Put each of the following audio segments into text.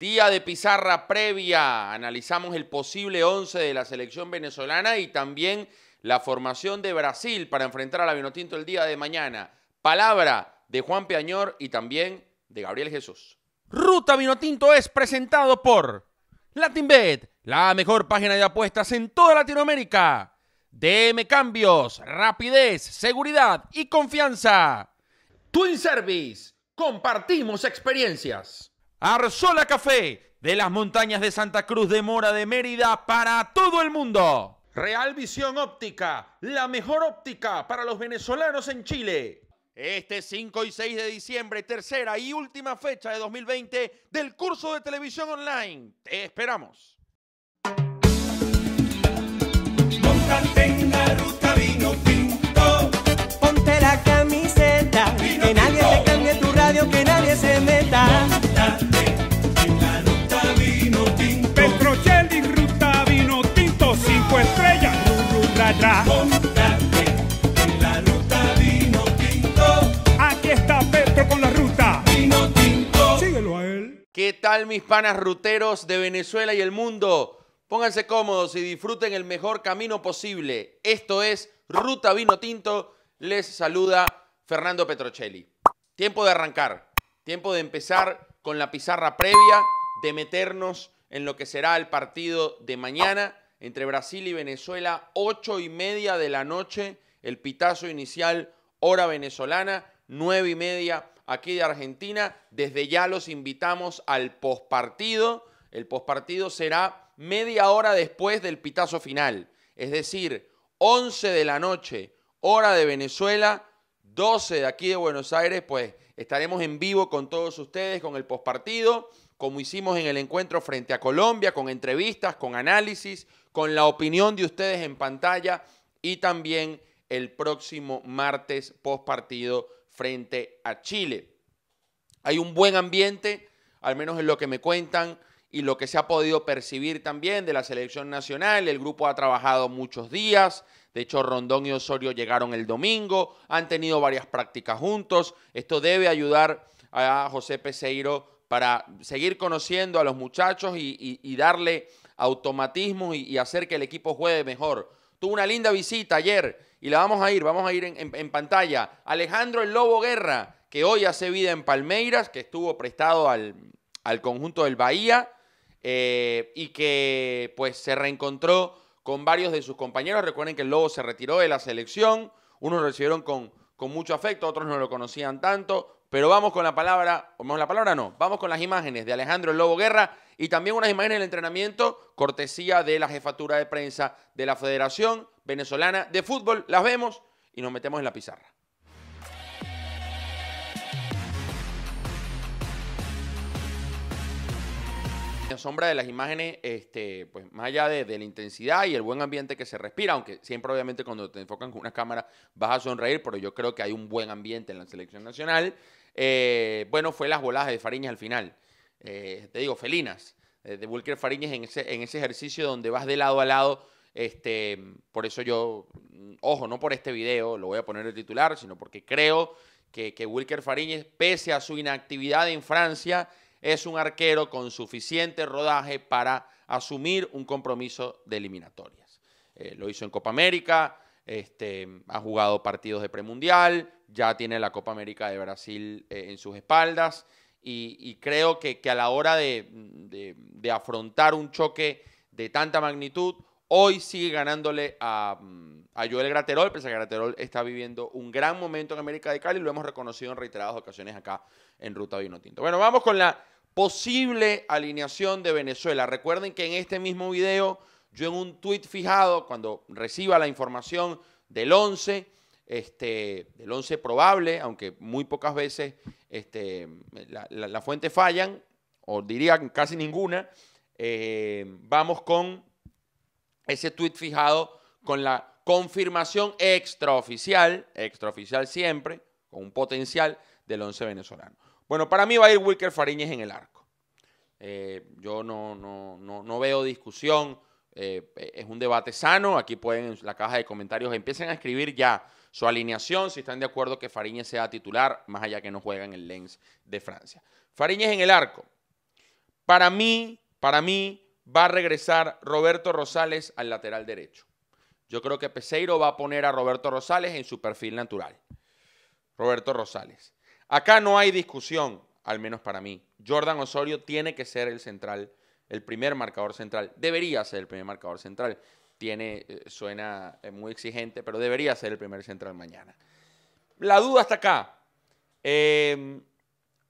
Día de pizarra previa. Analizamos el posible 11 de la selección venezolana y también la formación de Brasil para enfrentar a la Vinotinto el día de mañana. Palabra de Juan Peñor y también de Gabriel Jesús. Ruta Vinotinto es presentado por LatinBet, la mejor página de apuestas en toda Latinoamérica. DM Cambios, rapidez, seguridad y confianza. Twin Service, compartimos experiencias. Arzola Café de las montañas de Santa Cruz de Mora de Mérida para todo el mundo. Real Visión Óptica, la mejor óptica para los venezolanos en Chile. Este 5 y 6 de diciembre, tercera y última fecha de 2020 del curso de televisión online. Te esperamos. Ponte la se en la ruta vino tinto. Petrochelli, ruta vino tinto, cinco estrellas, en la ruta vino tinto. Aquí está Petro con la ruta. Vino tinto. Síguelo a él. ¿Qué tal mis panas ruteros de Venezuela y el mundo? Pónganse cómodos y disfruten el mejor camino posible. Esto es Ruta Vino Tinto. Les saluda Fernando Petrocelli. Tiempo de arrancar. Tiempo de empezar con la pizarra previa, de meternos en lo que será el partido de mañana entre Brasil y Venezuela, ocho y media de la noche, el pitazo inicial, hora venezolana, nueve y media aquí de Argentina. Desde ya los invitamos al pospartido. El pospartido será media hora después del pitazo final, es decir, 11 de la noche, hora de Venezuela, 12 de aquí de Buenos Aires, pues Estaremos en vivo con todos ustedes, con el postpartido, como hicimos en el encuentro frente a Colombia, con entrevistas, con análisis, con la opinión de ustedes en pantalla y también el próximo martes postpartido frente a Chile. Hay un buen ambiente, al menos en lo que me cuentan y lo que se ha podido percibir también de la selección nacional. El grupo ha trabajado muchos días, de hecho Rondón y Osorio llegaron el domingo, han tenido varias prácticas juntos. Esto debe ayudar a José Peseiro para seguir conociendo a los muchachos y, darle automatismo y, hacer que el equipo juegue mejor. Tuvo una linda visita ayer y la vamos a ir, vamos a ir en, pantalla. Alejandro el Lobo Guerra, que hoy hace vida en Palmeiras, que estuvo prestado al, al conjunto del Bahía eh, y que pues se reencontró con varios de sus compañeros. Recuerden que el Lobo se retiró de la selección, unos lo recibieron con, con mucho afecto, otros no lo conocían tanto, pero vamos con la palabra, vamos la palabra no, vamos con las imágenes de Alejandro Lobo Guerra y también unas imágenes del entrenamiento cortesía de la jefatura de prensa de la Federación Venezolana de Fútbol. Las vemos y nos metemos en la pizarra. sombra de las imágenes, este, pues más allá de, la intensidad y el buen ambiente que se respira, aunque siempre obviamente cuando te enfocan con una cámara vas a sonreír, pero yo creo que hay un buen ambiente en la selección nacional. Eh, bueno, fue las voladas de Fariñas al final. Eh, te digo, felinas, eh, de Wilker Fariñas en ese, en ese ejercicio donde vas de lado a lado. Este, por eso yo, mm, ojo, no por este video, lo voy a poner el titular, sino porque creo que, que Wilker Fariñas, pese a su inactividad en Francia, es un arquero con suficiente rodaje para asumir un compromiso de eliminatorias. Eh, lo hizo en Copa América, este, ha jugado partidos de premundial, ya tiene la Copa América de Brasil eh, en sus espaldas y, creo que, a la hora de afrontar un choque de tanta magnitud, Hoy sigue ganándole mm, a, Joel Graterol, pese a que Graterol está viviendo un gran momento en América de Cali, lo hemos reconocido en reiteradas ocasiones acá en Ruta Vino Tinto. Bueno, vamos con la posible alineación de Venezuela. Recuerden que en este mismo video, yo en un tuit fijado, cuando reciba la información del 11, este, del 11 probable, aunque muy pocas veces este, fuentes fallan, o diría casi ninguna, eh, vamos con ese tuit fijado con la confirmación extraoficial, extraoficial siempre, con un potencial del 11 venezolano. Bueno, para mí va a ir Wilker Fariñez en el arco. Eh, yo no, no, veo discusión. Eh, es un debate sano. Aquí pueden en la caja de comentarios empiecen a escribir ya su alineación, si están de acuerdo que Fariñez sea titular, más allá que no juega en el Lens de Francia. Fariñez en el arco. Para mí, para mí, va a regresar Roberto Rosales al lateral derecho. Yo creo que Peseiro va a poner a Roberto Rosales en su perfil natural. Roberto Rosales. Acá no hay discusión, al menos para mí. Jordan Osorio tiene que ser el central, el primer marcador central. Debería ser el primer marcador central. Tiene, eh, suena eh, muy exigente, pero debería ser el primer central mañana. La duda está acá. Em,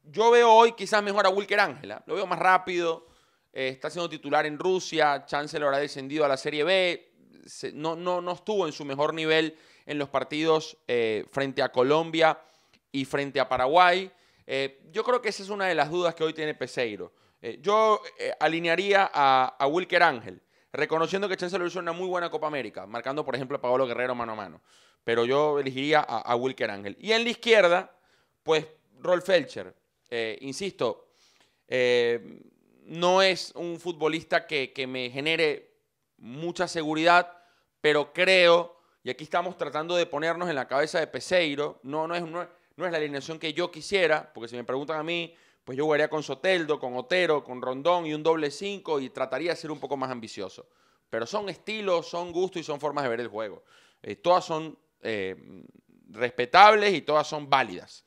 yo veo hoy quizás mejor a Wilker Ángela. Lo veo más rápido, eh, está siendo titular en Rusia, Chancellor ha descendido a la Serie B, no, no, estuvo en su mejor nivel en los partidos eh, frente a Colombia y frente a Paraguay. Eh, yo creo que esa es una de las dudas que hoy tiene Peseiro. yo alinearía a, Wilker Ángel, reconociendo que Chancellor hizo una muy buena Copa América, marcando por ejemplo a Pablo Guerrero mano a mano, pero yo elegiría a, Wilker Ángel. Y en la izquierda, pues Rolf Felcher, insisto, no es un futbolista que, me genere mucha seguridad, pero creo, y aquí estamos tratando de ponernos en la cabeza de Peseiro, no, no, es, la alineación que yo quisiera, porque si me preguntan a mí, pues yo jugaría con Soteldo, con Otero, con Rondón y un doble 5 y trataría de ser un poco más ambicioso. Pero son estilos, son gustos y son formas de ver el juego. Eh, todas son eh, respetables y todas son válidas.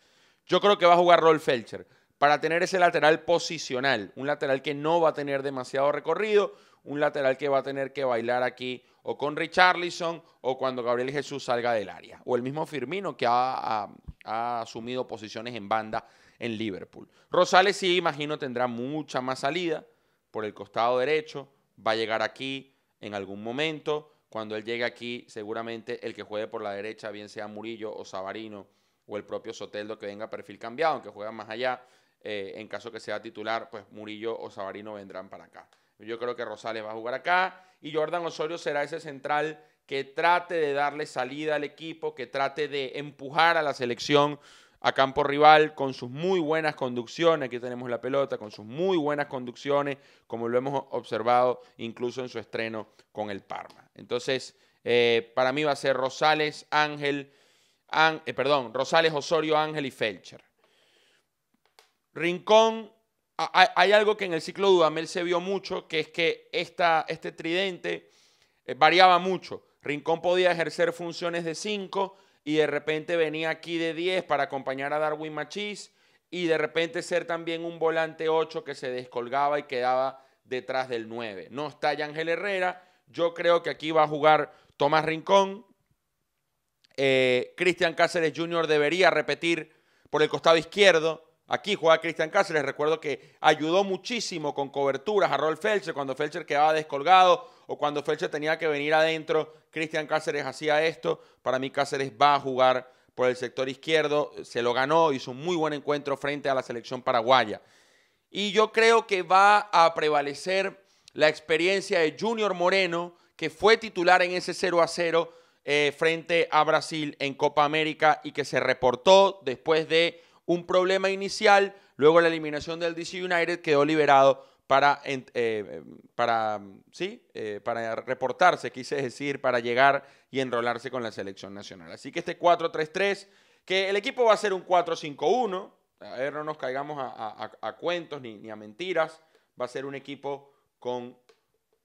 Yo creo que va a jugar Rolf Felcher para tener ese lateral posicional, un lateral que no va a tener demasiado recorrido, un lateral que va a tener que bailar aquí o con Richarlison o cuando Gabriel Jesús salga del área, o el mismo Firmino que ha, asumido posiciones en banda en Liverpool. Rosales sí, imagino, tendrá mucha más salida por el costado derecho, va a llegar aquí en algún momento, cuando él llegue aquí seguramente el que juegue por la derecha, bien sea Murillo o Sabarino o el propio Soteldo que venga perfil cambiado, aunque juega más allá, eh, en caso que sea titular, pues Murillo o Sabarino vendrán para acá. Yo creo que Rosales va a jugar acá y Jordan Osorio será ese central que trate de darle salida al equipo, que trate de empujar a la selección a campo rival con sus muy buenas conducciones, aquí tenemos la pelota, con sus muy buenas conducciones, como lo hemos observado incluso en su estreno con el Parma. Entonces, eh, para mí va a ser Rosales, Ángel, eh, perdón, Rosales, Osorio, Ángel y Felcher. Rincón, hay, algo que en el ciclo Dudamel se vio mucho, que es que esta, este tridente eh, variaba mucho. Rincón podía ejercer funciones de 5 y de repente venía aquí de 10 para acompañar a Darwin Machís y de repente ser también un volante 8 que se descolgaba y quedaba detrás del 9. No está Ángel Herrera, yo creo que aquí va a jugar Tomás Rincón. Eh, Cristian Cáceres Jr. debería repetir por el costado izquierdo. Aquí juega Cristian Cáceres. Recuerdo que ayudó muchísimo con coberturas a Rolf Felcher cuando Felcher quedaba descolgado o cuando Felcher tenía que venir adentro. Cristian Cáceres hacía esto. Para mí, Cáceres va a jugar por el sector izquierdo. Se lo ganó, hizo un muy buen encuentro frente a la selección paraguaya. Y yo creo que va a prevalecer la experiencia de Junior Moreno, que fue titular en ese 0 a 0 eh, frente a Brasil en Copa América y que se reportó después de un problema inicial, luego la eliminación del DC United quedó liberado para, eh, ¿sí? Eh, para reportarse, quise decir, para llegar y enrolarse con la selección nacional. Así que este 4-3-3, que el equipo va a ser un 4-5-1, a ver, no nos caigamos a, cuentos ni, a mentiras, va a ser un equipo con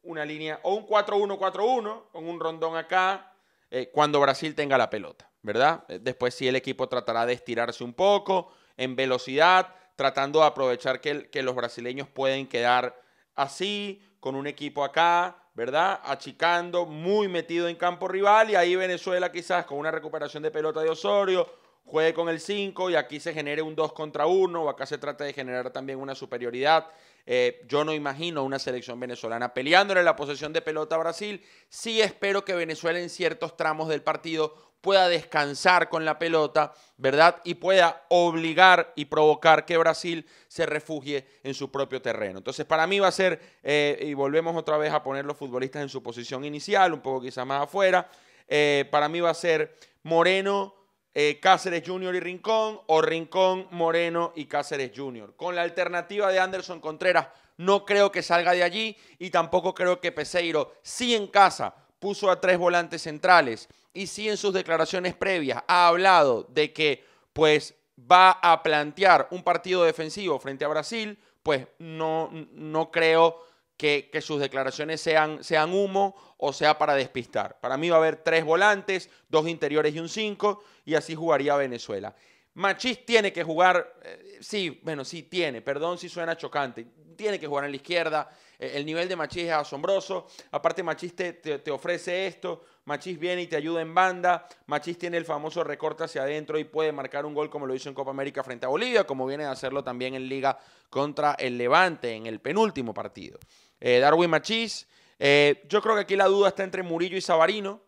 una línea o un 4-1-4-1 con un rondón acá eh, cuando Brasil tenga la pelota. ¿verdad? Eh, después sí el equipo tratará de estirarse un poco en velocidad, tratando de aprovechar que, los brasileños pueden quedar así, con un equipo acá, ¿verdad? Achicando, muy metido en campo rival y ahí Venezuela quizás con una recuperación de pelota de Osorio, juegue con el 5 y aquí se genere un 2 contra 1 o acá se trata de generar también una superioridad. Eh, yo no imagino una selección venezolana peleándole la posesión de pelota a Brasil. Sí espero que Venezuela en ciertos tramos del partido pueda descansar con la pelota, ¿verdad? Y pueda obligar y provocar que Brasil se refugie en su propio terreno. Entonces, para mí va a ser, eh, y volvemos otra vez a poner los futbolistas en su posición inicial, un poco quizá más afuera, eh, para mí va a ser Moreno, eh, Cáceres Jr. y Rincón, o Rincón, Moreno y Cáceres Jr. Con la alternativa de Anderson Contreras, no creo que salga de allí y tampoco creo que Peseiro, sí en casa, puso a tres volantes centrales y si en sus declaraciones previas ha hablado de que pues va a plantear un partido defensivo frente a Brasil, pues no, no creo que, sus declaraciones sean, sean humo o sea para despistar. Para mí va a haber tres volantes, dos interiores y un cinco, y así jugaría Venezuela. Machís tiene que jugar, eh, sí, bueno, sí tiene, perdón si suena chocante, tiene que jugar en la izquierda, eh, el nivel de Machís es asombroso, aparte Machís te, ofrece esto, Machís viene y te ayuda en banda, Machís tiene el famoso recorte hacia adentro y puede marcar un gol como lo hizo en Copa América frente a Bolivia, como viene a hacerlo también en Liga contra el Levante en el penúltimo partido. Eh, Darwin Machís, yo creo que aquí la duda está entre Murillo y Sabarino,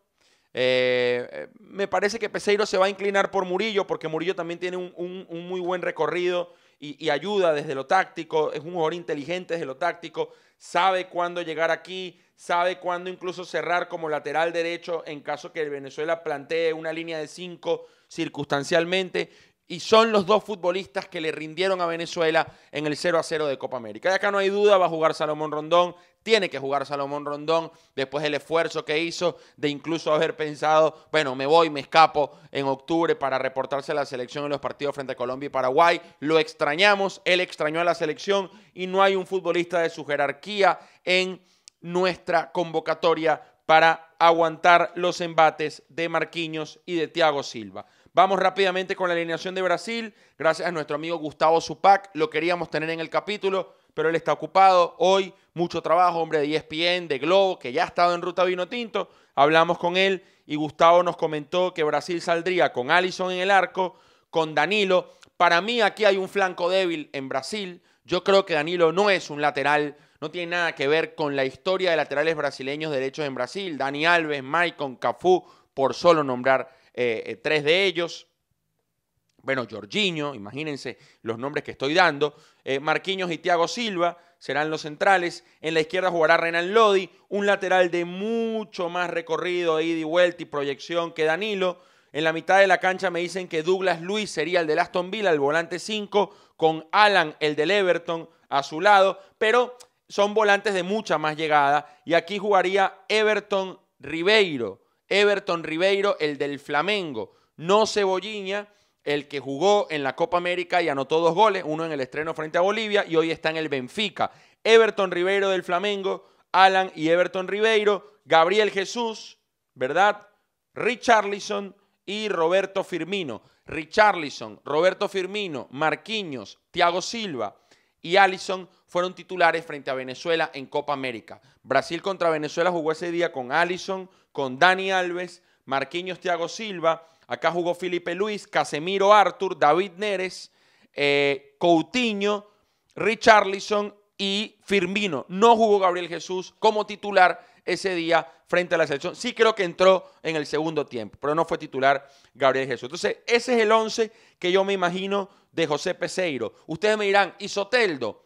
eh, eh, me parece que Peseiro se va a inclinar por Murillo, porque Murillo también tiene un, muy buen recorrido y, ayuda desde lo táctico, es un jugador inteligente desde lo táctico, sabe cuándo llegar aquí, sabe cuándo incluso cerrar como lateral derecho en caso que Venezuela plantee una línea de cinco circunstancialmente y son los dos futbolistas que le rindieron a Venezuela en el 0 a 0 de Copa América. Y acá no hay duda, va a jugar Salomón Rondón, tiene que jugar Salomón Rondón después del esfuerzo que hizo de incluso haber pensado, bueno, me voy, me escapo en octubre para reportarse a la selección en los partidos frente a Colombia y Paraguay. Lo extrañamos, él extrañó a la selección y no hay un futbolista de su jerarquía en nuestra convocatoria para aguantar los embates de Marquinhos y de Thiago Silva. Vamos rápidamente con la alineación de Brasil. Gracias a nuestro amigo Gustavo Zupac. Lo queríamos tener en el capítulo, pero él está ocupado. Hoy, mucho trabajo, hombre de ESPN, de Globo, que ya ha estado en ruta vino tinto. Hablamos con él y Gustavo nos comentó que Brasil saldría con Alisson en el arco, con Danilo. Para mí, aquí hay un flanco débil en Brasil. Yo creo que Danilo no es un lateral no tiene nada que ver con la historia de laterales brasileños derechos en Brasil. Dani Alves, Maicon, Cafú, por solo nombrar eh, eh, tres de ellos. Bueno, Jorginho, imagínense los nombres que estoy dando. Eh, Marquinhos y Thiago Silva serán los centrales. En la izquierda jugará Renan Lodi, un lateral de mucho más recorrido, de y vuelta y proyección que Danilo. En la mitad de la cancha me dicen que Douglas Luis sería el del Aston Villa, el volante 5, con Alan, el del Everton, a su lado, pero son volantes de mucha más llegada. Y aquí jugaría Everton Ribeiro, Everton Ribeiro, el del Flamengo. No Cebolliña, el que jugó en la Copa América y anotó dos goles, uno en el estreno frente a Bolivia y hoy está en el Benfica. Everton Ribeiro del Flamengo, Alan y Everton Ribeiro, Gabriel Jesús, ¿verdad? Richarlison y Roberto Firmino. Richarlison, Roberto Firmino, Marquinhos, Thiago Silva y Allison fueron titulares frente a Venezuela en Copa América. Brasil contra Venezuela jugó ese día con Allison, con Dani Alves, Marquinhos Thiago Silva, acá jugó Felipe Luis, Casemiro Arthur, David Neres, eh, Coutinho, Richarlison y Firmino. No jugó Gabriel Jesús como titular ese día frente a la selección. Sí creo que entró en el segundo tiempo, pero no fue titular Gabriel Jesús. Entonces, ese es el once que yo me imagino de José Peseiro. Ustedes me dirán, ¿y Soteldo?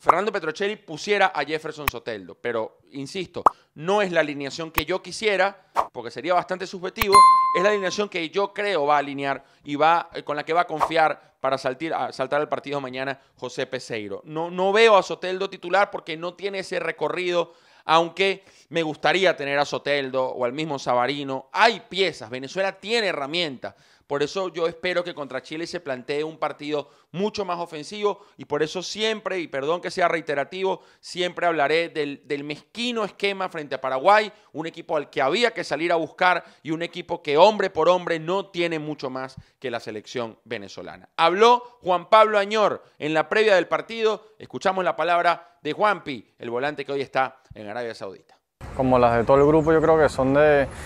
Fernando Petrocelli pusiera a Jefferson Soteldo, pero insisto, no es la alineación que yo quisiera, porque sería bastante subjetivo, es la alineación que yo creo va a alinear y va, eh, con la que va a confiar para saltar el partido mañana José Peseiro. No, no veo a Soteldo titular porque no tiene ese recorrido, aunque me gustaría tener a Soteldo o al mismo Sabarino. Hay piezas, Venezuela tiene herramientas. Por eso yo espero que contra Chile se plantee un partido mucho más ofensivo y por eso siempre, y perdón que sea reiterativo, siempre hablaré del, del, mezquino esquema frente a Paraguay, un equipo al que había que salir a buscar y un equipo que hombre por hombre no tiene mucho más que la selección venezolana. Habló Juan Pablo Añor en la previa del partido, escuchamos la palabra de Juanpi, el volante que hoy está en Arabia Saudita. Como las de todo el grupo, yo creo que son de,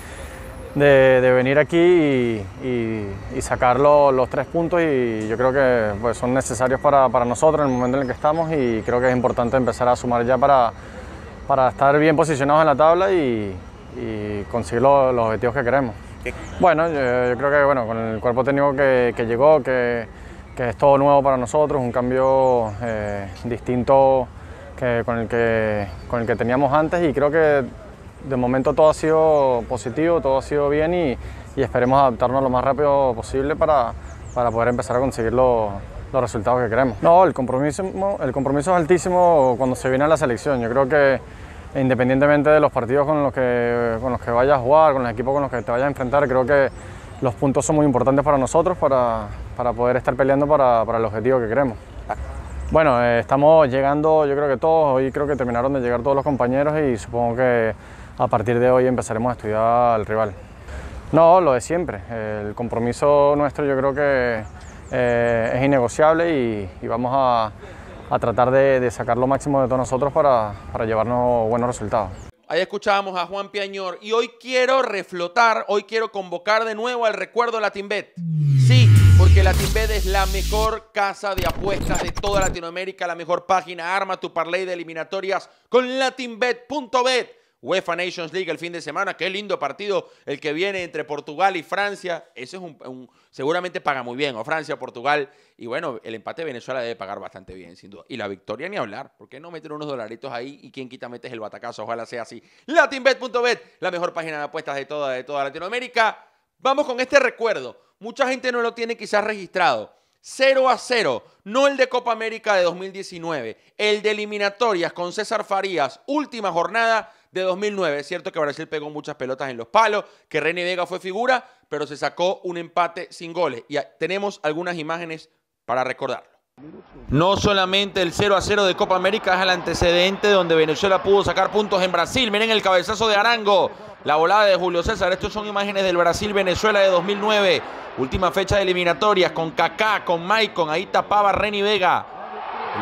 venir aquí y, sacar los, tres puntos y yo creo que pues, son necesarios para, nosotros en el momento en el que estamos y creo que es importante empezar a sumar ya para, estar bien posicionados en la tabla y, conseguir los, objetivos que queremos. Bueno, yo, creo que con el cuerpo técnico que, llegó, que, es todo nuevo para nosotros, un cambio eh, distinto con, el que, teníamos antes y creo que de momento todo ha sido positivo, todo ha sido bien y, esperemos adaptarnos lo más rápido posible para, poder empezar a conseguir los, resultados que queremos. No, el compromiso, el compromiso es altísimo cuando se viene a la selección. Yo creo que independientemente de los partidos con los que, con los que vayas a jugar, con los equipos con los que te vayas a enfrentar, creo que los puntos son muy importantes para nosotros, para, poder estar peleando para el objetivo que queremos. Bueno, eh, estamos llegando, yo creo que todos, hoy creo que terminaron de llegar todos los compañeros y supongo que a partir de hoy empezaremos a estudiar al rival. No, lo de siempre, el compromiso nuestro yo creo que eh, es innegociable y, vamos a, tratar de, sacar lo máximo de todos nosotros para, llevarnos buenos resultados. Ahí escuchábamos a Juan Piañor y hoy quiero reflotar, hoy quiero convocar de nuevo al recuerdo de la Timbet. Sí, porque LatinBet es la mejor casa de apuestas de toda Latinoamérica, la mejor página. Arma tu parlay de eliminatorias con latinbet.bet. UEFA Nations League el fin de semana. Qué lindo partido el que viene entre Portugal y Francia. Ese es un, seguramente paga muy bien. O Francia, Portugal. Y bueno, el empate de Venezuela debe pagar bastante bien, sin duda. Y la victoria ni hablar. ¿Por qué no meter unos dolaritos ahí? Y quien quita metes el batacazo. Ojalá sea así. Latinbet.bet, la mejor página de apuestas de toda, de toda Latinoamérica. Vamos con este recuerdo. Mucha gente no lo tiene quizás registrado. 0 a 0, no el de Copa América de 2019, el de eliminatorias con César Farías, última jornada de 2009. Es cierto que Brasil pegó muchas pelotas en los palos, que René Vega fue figura, pero se sacó un empate sin goles. Y tenemos algunas imágenes para recordarlo. No solamente el 0 a 0 de Copa América es el antecedente donde Venezuela pudo sacar puntos en Brasil. Miren el cabezazo de Arango, la volada de Julio César. Estos son imágenes del Brasil-Venezuela de 2009. Última fecha de eliminatorias con Kaká, con Maicon. Ahí tapaba Reni Vega.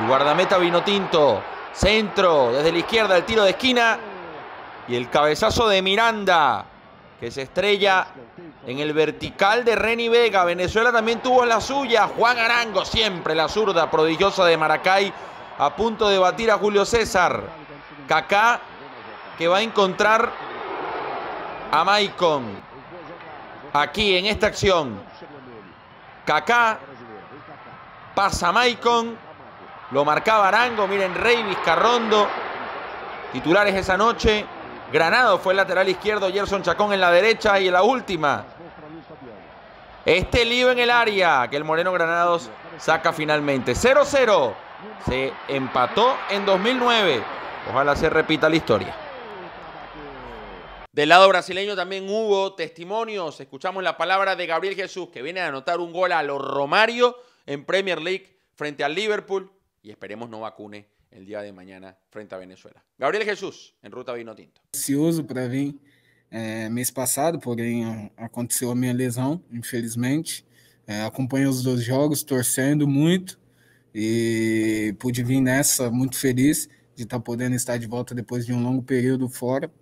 El guardameta vino tinto. Centro desde la izquierda, el tiro de esquina. Y el cabezazo de Miranda que se estrella en el vertical de Reni Vega. Venezuela también tuvo la suya. Juan Arango, siempre la zurda prodigiosa de Maracay, a punto de batir a Julio César. Kaká, que va a encontrar a Maicon. Aquí, en esta acción. Kaká pasa a Maicon. Lo marcaba Arango. Miren, Rey Vizcarrondo. Titulares esa noche. Granado fue el lateral izquierdo, Gerson Chacón en la derecha y en la última. Este lío en el área que el Moreno Granados saca finalmente. 0-0. Se empató en 2009. Ojalá se repita la historia. Del lado brasileño también hubo testimonios. Escuchamos la palabra de Gabriel Jesús, que viene a anotar un gol a los Romario en Premier League frente al Liverpool. Y esperemos no vacune el día de mañana frente a Venezuela. Gabriel Jesus, em Ruta Vino Tinto. Ansioso para vir é, mês passado, porém aconteceu a minha lesão, infelizmente. É, acompanhei os dois jogos, torcendo muito e pude vir nessa muito feliz de estar tá podendo estar de volta depois de um longo período fora.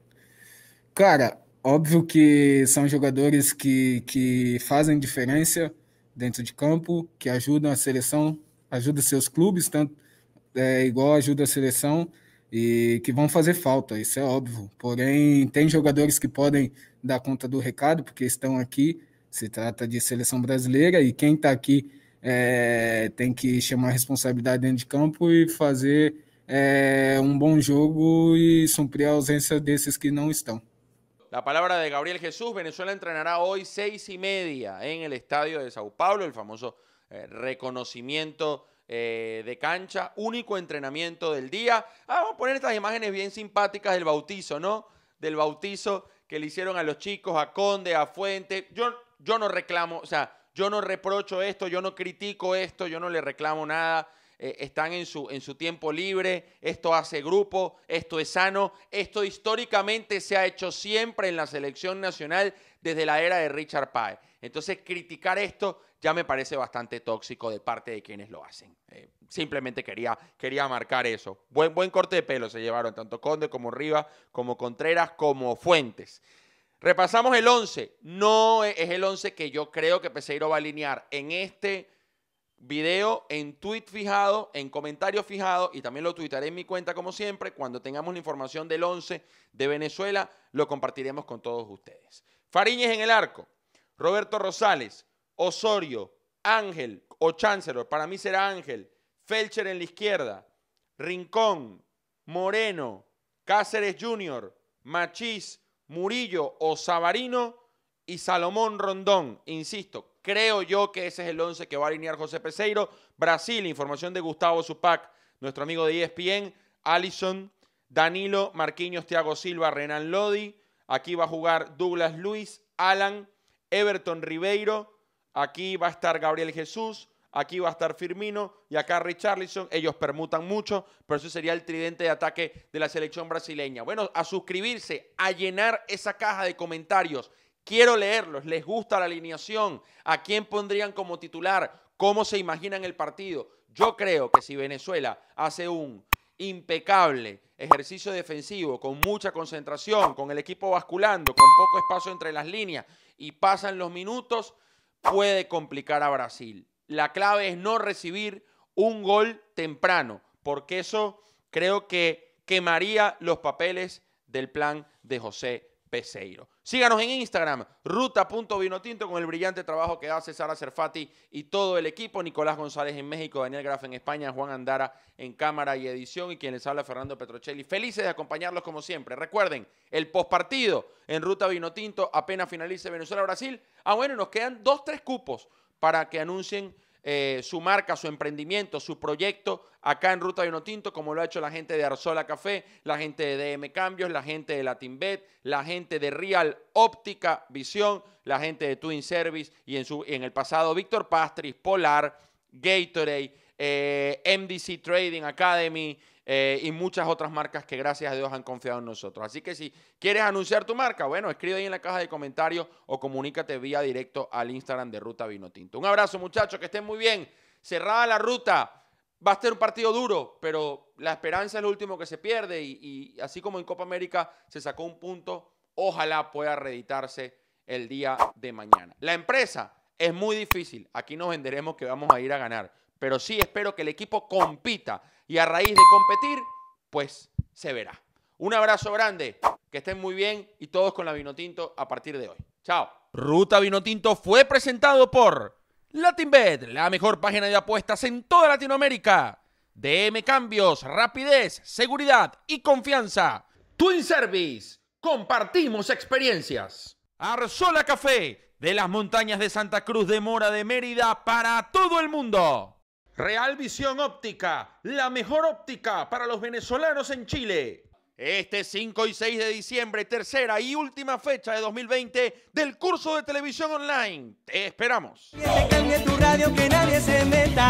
Cara, óbvio que são jogadores que, que fazem diferença dentro de campo, que ajudam a seleção, ajudam seus clubes, tanto é, igual ajuda a seleção e que vão fazer falta, isso é óbvio. Porém, tem jogadores que podem dar conta do recado, porque estão aqui, se trata de seleção brasileira, e quem está aqui é, tem que chamar a responsabilidade dentro de campo e fazer é, um bom jogo e suprir a ausência desses que não estão. La palabra de Gabriel Jesús, Venezuela entrenará hoy seis y media en el estadio de Sao Paulo, el famoso eh, reconocimiento Eh, de cancha, único entrenamiento del día. Ah, vamos a poner estas imágenes bien simpáticas del bautizo, ¿no? Del bautizo que le hicieron a los chicos, a Conde, a Fuente. Yo, yo no reclamo, o sea, yo no reprocho esto, yo no critico esto, yo no le reclamo nada. Eh, están en su, en su tiempo libre, esto hace grupo, esto es sano, esto históricamente se ha hecho siempre en la selección nacional desde la era de Richard Páez. Entonces criticar esto ya me parece bastante tóxico de parte de quienes lo hacen. Eh, simplemente quería, quería marcar eso. Buen, buen corte de pelo se llevaron tanto Conde como Rivas, como Contreras, como Fuentes. Repasamos el 11. No e-, es el 11 que yo creo que Peseiro va a alinear en este video, en tweet fijado, en comentario fijado y también lo tuitaré en mi cuenta como siempre. Cuando tengamos la información del 11 de Venezuela, lo compartiremos con todos ustedes. Fariñez en el arco, Roberto Rosales, Osorio, Ángel o Chancellor, para mí será Ángel, Felcher en la izquierda, Rincón, Moreno, Cáceres Jr., Machís, Murillo o Sabarino y Salomón Rondón. Insisto, creo yo que ese es el 11 que va a alinear José Peseiro. Brasil, información de Gustavo Zupac, nuestro amigo de ESPN, Allison, Danilo, Marquinhos, Thiago Silva, Renan Lodi. Aquí va a jugar Douglas Luis, Alan, Everton Ribeiro, aquí va a estar Gabriel Jesús, aquí va a estar Firmino y acá Richarlison. Ellos permutan mucho, pero eso sería el tridente de ataque de la selección brasileña. Bueno, a suscribirse, a llenar esa caja de comentarios. Quiero leerlos, les gusta la alineación, a quién pondrían como titular, cómo se imaginan el partido. Yo creo que si Venezuela hace un impecable ejercicio defensivo, con mucha concentración, con el equipo basculando, con poco espacio entre las líneas y pasan los minutos, puede complicar a Brasil. La clave es no recibir un gol temprano, porque eso creo que quemaría los papeles del plan de José Peseiro. Síganos en Instagram, ruta.vinotinto, con el brillante trabajo que hace Sara Cerfati y todo el equipo. Nicolás González en México, Daniel Graf en España, Juan Andara en cámara y edición y quien les habla Fernando Petrocelli. Felices de acompañarlos como siempre. Recuerden, el postpartido en Ruta Vinotinto apenas finalice Venezuela-Brasil. Ah, bueno, nos quedan dos, tres cupos para que anuncien eh, su marca, su emprendimiento, su proyecto acá en Ruta uno Tinto, como lo ha hecho la gente de Arzola Café, la gente de DM Cambios, la gente de Latinbet, la gente de Real Óptica Visión, la gente de Twin Service y en, su, en el pasado Víctor Pastris, Polar, Gatorade, eh, MDC Trading Academy, eh, y muchas otras marcas que gracias a Dios han confiado en nosotros. Así que si quieres anunciar tu marca, bueno, escribe ahí en la caja de comentarios o comunícate vía directo al Instagram de Ruta Vinotinto Un abrazo muchachos, que estén muy bien. Cerrada la ruta. Va a ser un partido duro, pero la esperanza es lo último que se pierde y, y así como en Copa América se sacó un punto, ojalá pueda reeditarse el día de mañana. La empresa es muy difícil. Aquí nos venderemos que vamos a ir a ganar pero sí espero que el equipo compita y a raíz de competir, pues se verá. Un abrazo grande, que estén muy bien y todos con la Vinotinto a partir de hoy. Chao. Ruta Vinotinto fue presentado por LatinBet, la mejor página de apuestas en toda Latinoamérica. DM Cambios, rapidez, seguridad y confianza. Twin Service, compartimos experiencias. Arzola Café, de las montañas de Santa Cruz de Mora de Mérida para todo el mundo. Real Visión Óptica, la mejor óptica para los venezolanos en Chile. Este 5 y 6 de diciembre, tercera y última fecha de 2020 del curso de televisión online. Te esperamos. tu radio, que nadie se meta.